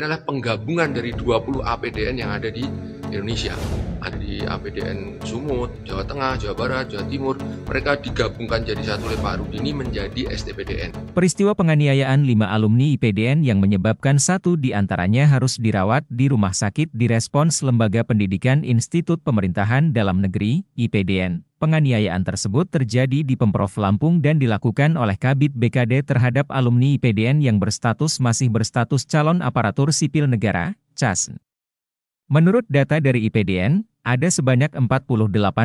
adalah penggabungan dari 20 APDN yang ada di Indonesia ada di APDN Sumut, Jawa Tengah, Jawa Barat, Jawa Timur. Mereka digabungkan jadi satu oleh Pak ini menjadi STPDN. Peristiwa penganiayaan lima alumni IPDN yang menyebabkan satu di antaranya harus dirawat di rumah sakit direspons Lembaga Pendidikan Institut Pemerintahan Dalam Negeri, IPDN. Penganiayaan tersebut terjadi di Pemprov Lampung dan dilakukan oleh Kabit BKD terhadap alumni IPDN yang berstatus masih berstatus calon aparatur sipil negara, CASN. Menurut data dari IPDN, ada sebanyak 48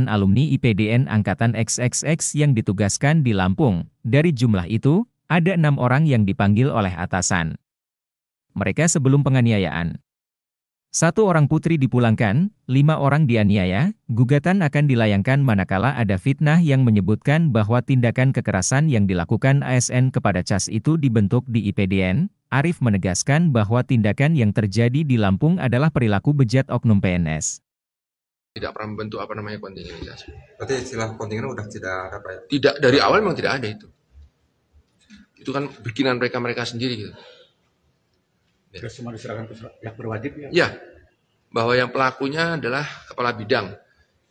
alumni IPDN Angkatan XXX yang ditugaskan di Lampung. Dari jumlah itu, ada enam orang yang dipanggil oleh atasan. Mereka sebelum penganiayaan satu orang putri dipulangkan, lima orang dianiaya, gugatan akan dilayangkan manakala ada fitnah yang menyebutkan bahwa tindakan kekerasan yang dilakukan ASN kepada CAS itu dibentuk di IPDN. Arif menegaskan bahwa tindakan yang terjadi di Lampung adalah perilaku bejat oknum PNS. Tidak pernah membentuk apa namanya kontingen CAS. Berarti istilah kontingen udah tidak ada apa ya? Tidak, dari awal memang tidak ada itu. Itu kan bikinan mereka-mereka sendiri gitu. Terus semua diserahkan ke yang berwajib ya? Ya, bahwa yang pelakunya adalah kepala bidang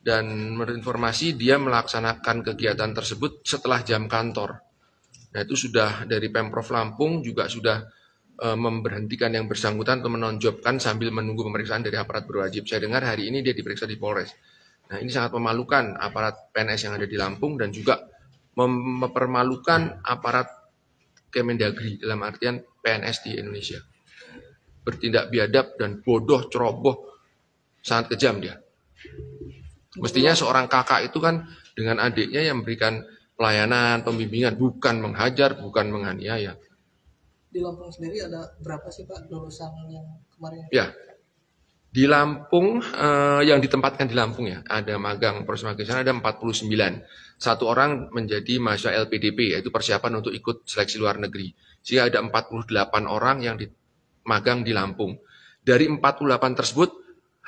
dan menurut informasi dia melaksanakan kegiatan tersebut setelah jam kantor. Nah itu sudah dari Pemprov Lampung juga sudah e, memberhentikan yang bersangkutan atau menonjobkan sambil menunggu pemeriksaan dari aparat berwajib. Saya dengar hari ini dia diperiksa di Polres. Nah ini sangat memalukan aparat PNS yang ada di Lampung dan juga mempermalukan aparat Kemendagri dalam artian PNS di Indonesia. Bertindak biadab dan bodoh ceroboh Sangat kejam dia. Mestinya seorang kakak itu kan dengan adiknya yang memberikan pelayanan, pembimbingan, bukan menghajar, bukan menganiaya. Di Lampung sendiri ada berapa sih Pak lulusan yang kemarin? Ya, di Lampung eh, yang ditempatkan di Lampung ya ada magang proses sana ada 49 satu orang menjadi mahasiswa LPDP yaitu persiapan untuk ikut seleksi luar negeri sehingga ada 48 orang yang di, magang di Lampung dari 48 tersebut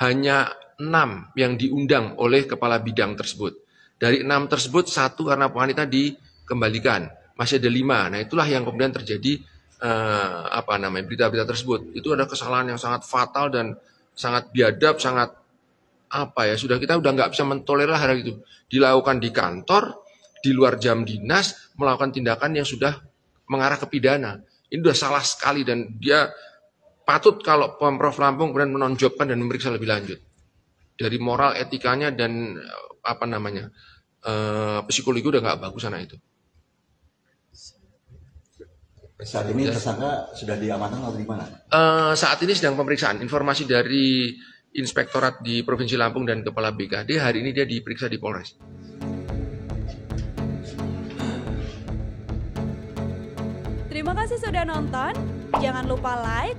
hanya enam yang diundang oleh kepala bidang tersebut. Dari enam tersebut, satu karena wanita dikembalikan. Masih ada lima. Nah itulah yang kemudian terjadi eh, apa namanya berita-berita tersebut. Itu ada kesalahan yang sangat fatal dan sangat biadab, sangat apa ya sudah kita udah nggak bisa mentolerir hal itu dilakukan di kantor di luar jam dinas melakukan tindakan yang sudah mengarah ke pidana ini sudah salah sekali dan dia patut kalau Pemprov Lampung kemudian menonjolkan dan memeriksa lebih lanjut dari moral etikanya dan eh, apa namanya e, psikologi udah nggak bagus sana itu. Saat ini tersangka sudah diamankan atau di mana? E, saat ini sedang pemeriksaan. Informasi dari Inspektorat di Provinsi Lampung dan Kepala BKD hari ini dia diperiksa di Polres. Terima kasih sudah nonton. Jangan lupa like,